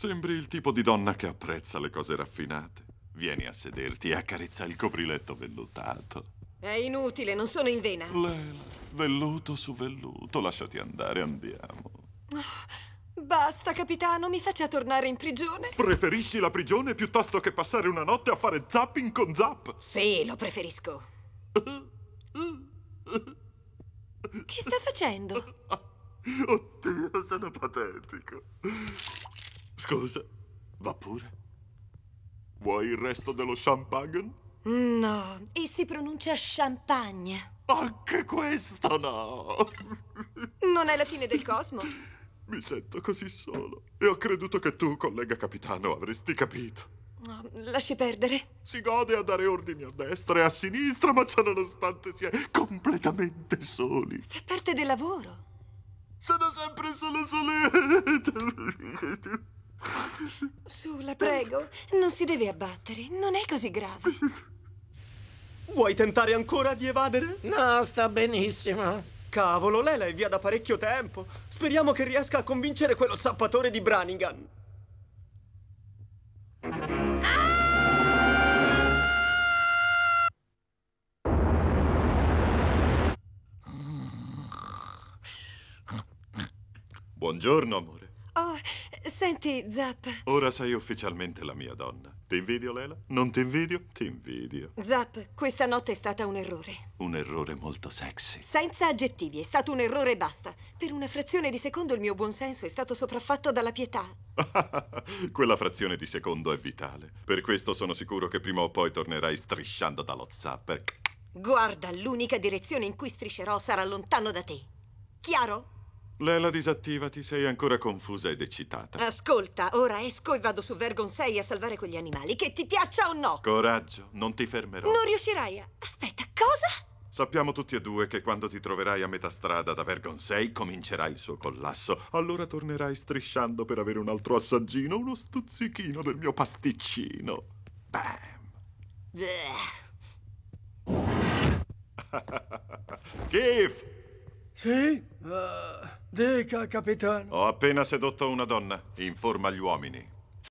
Sembri il tipo di donna che apprezza le cose raffinate. Vieni a sederti e accarezza il copriletto vellutato. È inutile, non sono in vena. Lela, velluto su velluto, lasciati andare, andiamo. Basta, capitano, mi faccia tornare in prigione. Preferisci la prigione piuttosto che passare una notte a fare zapping con Zap? Sì, lo preferisco. Che sta facendo? Oddio, sono patetico. Scusa, va pure. Vuoi il resto dello champagne? No, e si pronuncia champagne. Anche questo no! Non è la fine del cosmo. Mi sento così solo. E ho creduto che tu, collega capitano, avresti capito. No, lasci perdere. Si gode a dare ordini a destra e a sinistra, ma ciononostante si è completamente soli. Fa parte del lavoro. Sono sempre solo solete. Su, la prego. Non si deve abbattere. Non è così grave. Vuoi tentare ancora di evadere? No, sta benissimo. Cavolo, Lela è via da parecchio tempo. Speriamo che riesca a convincere quello zappatore di Branigan. Buongiorno, amore. Senti, Zap. Ora sei ufficialmente la mia donna. Ti invidio, Lela? Non ti invidio? Ti invidio. Zap, questa notte è stata un errore. Un errore molto sexy. Senza aggettivi, è stato un errore e basta. Per una frazione di secondo il mio buonsenso è stato sopraffatto dalla pietà. Quella frazione di secondo è vitale. Per questo sono sicuro che prima o poi tornerai strisciando dallo zapper. Guarda, l'unica direzione in cui striscerò sarà lontano da te. Chiaro? Lela, disattivati, sei ancora confusa ed eccitata. Ascolta, ora esco e vado su Vergon 6 a salvare quegli animali, che ti piaccia o no. Coraggio, non ti fermerò. Non riuscirai a... Aspetta, cosa? Sappiamo tutti e due che quando ti troverai a metà strada da Vergon 6 comincerà il suo collasso. Allora tornerai strisciando per avere un altro assaggino, uno stuzzichino del mio pasticcino. Bam! Kif! Sì? Uh... Dica, capitano. Ho appena sedotto una donna. Informa gli uomini.